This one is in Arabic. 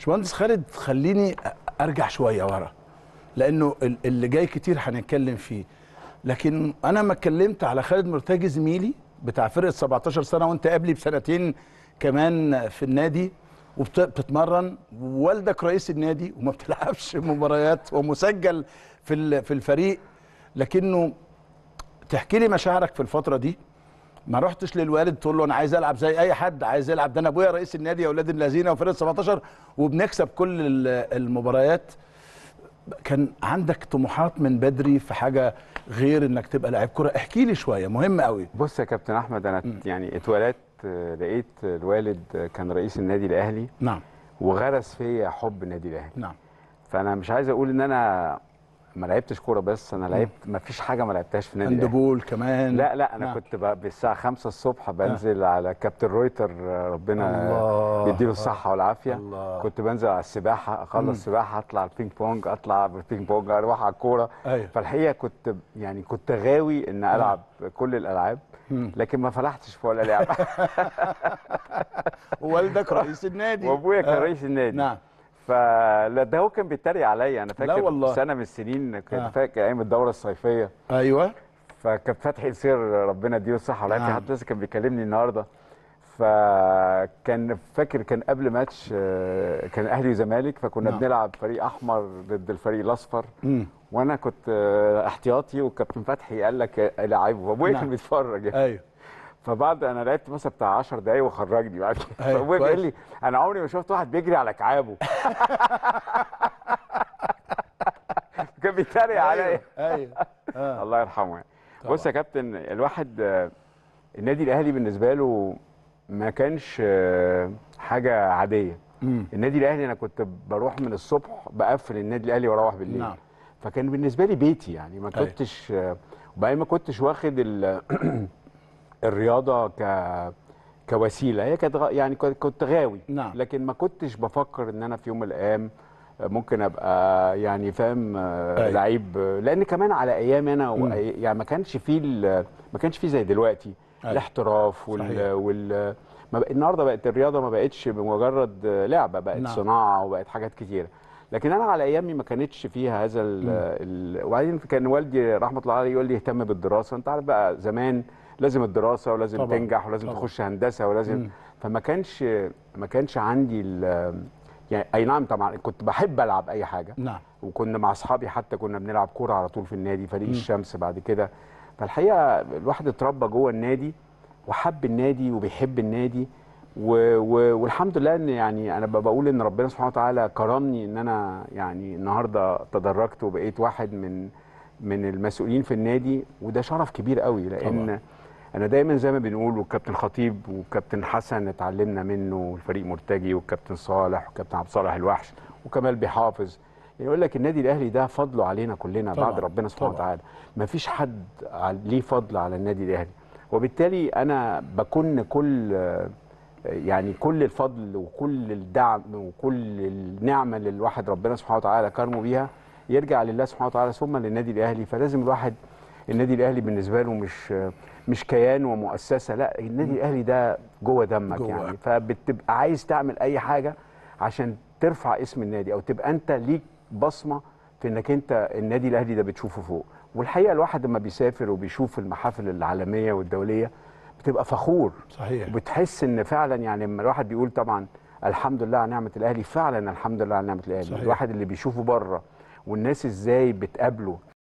باشمهندس خالد خليني ارجع شويه ورا لانه اللي جاي كتير هنتكلم فيه لكن انا ما اتكلمت على خالد مرتجي زميلي بتاع فرقه 17 سنه وانت قبلي بسنتين كمان في النادي وبتتمرن والدك رئيس النادي وما بتلعبش مباريات ومسجل في في الفريق لكنه تحكي لي مشاعرك في الفتره دي ما رحتش للوالد تقول له انا عايز العب زي اي حد عايز العب ده انا ابويا رئيس النادي يا اولاد اللذينة وفريق 17 وبنكسب كل المباريات كان عندك طموحات من بدري في حاجه غير انك تبقى لاعب كره احكي لي شويه مهم قوي بص يا كابتن احمد انا م. يعني اتولدت لقيت الوالد كان رئيس النادي الاهلي نعم وغرس فيا حب النادي الاهلي نعم فانا مش عايز اقول ان انا ما لعبتش كوره بس انا لعبت ما فيش حاجه ما لعبتهاش في نادي يعني. بول كمان لا لا انا نعم. كنت بالساعه 5 الصبح آه. بنزل نعم. على كابتن رويتر ربنا يديله الصحه والعافيه الله. كنت بنزل على السباحه اخلص سباحه اطلع البينج بونج اطلع بالبينج بونج اروح على الكوره أيوه. فالحقيقه كنت يعني كنت غاوي ان العب نعم. كل الالعاب لكن ما فلحتش في ولا لعبه والدك رئيس النادي وابويا كان آه. رئيس النادي نعم فلا ده هو كان بيتريق عليا انا فاكر لا والله. سنه من السنين كنت آه. فاكر ايام الدوره الصيفيه ايوه فكان فتحي سير ربنا يديله الصحه والعافيه آه. حتى لسه كان بيكلمني النهارده فكان فاكر كان قبل ماتش آه، كان اهلي وزمالك فكنا نعم. بنلعب فريق احمر ضد الفريق الاصفر وانا كنت آه، احتياطي وكابتن فتحي قال لك لعبه فابويا نعم. كان بيتفرج يعني. ايوه فبعد انا لعبت مثلا بتاع 10 دقايق وخرجني بعد كده أيوه، فابويا بيقول لي انا عمري ما شفت واحد بيجري على كعابه كان بيتريق أيوه، عليا ايوه آه. الله يرحمه بص يا كابتن الواحد آه، النادي الاهلي بالنسبه له ما كانش آه، حاجه عاديه مم. النادي الاهلي انا كنت بروح من الصبح بقفل النادي الاهلي واروح بالليل نعم. فكان بالنسبه لي بيتي يعني ما أيوه. كنتش وبعدين ما كنتش واخد الرياضه ك كوسيله هي كانت يعني كنت غاوي نعم. لكن ما كنتش بفكر ان انا في يوم من الايام ممكن ابقى يعني فاهم أيوة. لعيب لان كمان على ايام انا و... يعني ما كانش فيه ما كانش فيه زي دلوقتي أي. أيوة. الاحتراف وال, صحيح. وال... ما ب... النهارده بقت الرياضه ما بقتش بمجرد لعبه بقت نعم. صناعه وبقت حاجات كتيره لكن انا على ايامي ما كانتش فيها هذا ال... ال... وبعدين كان والدي رحمه الله عليه يقول لي اهتم بالدراسه انت عارف بقى زمان لازم الدراسه ولازم طبعًا. تنجح ولازم طبعًا. تخش هندسه ولازم مم. فما كانش ما كانش عندي يعني اي نعم طبعا كنت بحب العب اي حاجه نعم وكنا مع اصحابي حتى كنا بنلعب كوره على طول في النادي فريق الشمس بعد كده فالحقيقه الواحد اتربى جوه النادي وحب النادي وبيحب النادي و... و... والحمد لله ان يعني انا بقول ان ربنا سبحانه وتعالى كرمني ان انا يعني النهارده تدرجت وبقيت واحد من من المسؤولين في النادي وده شرف كبير قوي لان طبعا. انا دايما زي ما بنقول والكابتن خطيب والكابتن حسن اتعلمنا منه والفريق مرتجي والكابتن صالح والكابتن عبد صالح الوحش وكمال بيحافظ يعني يقول لك النادي الاهلي ده فضله علينا كلنا طبعا. بعد ربنا سبحانه وتعالى ما فيش حد ليه فضل على النادي الاهلي وبالتالي انا بكن كل يعني كل الفضل وكل الدعم وكل النعمه اللي الواحد ربنا سبحانه وتعالى كرمه بيها يرجع لله سبحانه وتعالى ثم للنادي الاهلي فلازم الواحد النادي الاهلي بالنسبه له مش مش كيان ومؤسسه لا النادي الاهلي ده جوه دمك جوة. يعني فبتبقى عايز تعمل اي حاجه عشان ترفع اسم النادي او تبقى انت ليك بصمه في انك انت النادي الاهلي ده بتشوفه فوق والحقيقه الواحد لما بيسافر وبيشوف المحافل العالميه والدوليه بتبقى فخور صحيح وبتحس ان فعلا يعني لما الواحد بيقول طبعا الحمد لله على نعمه الاهلي فعلا الحمد لله على نعمه الاهلي صحيح. الواحد اللي بيشوفه بره والناس ازاي بتقابله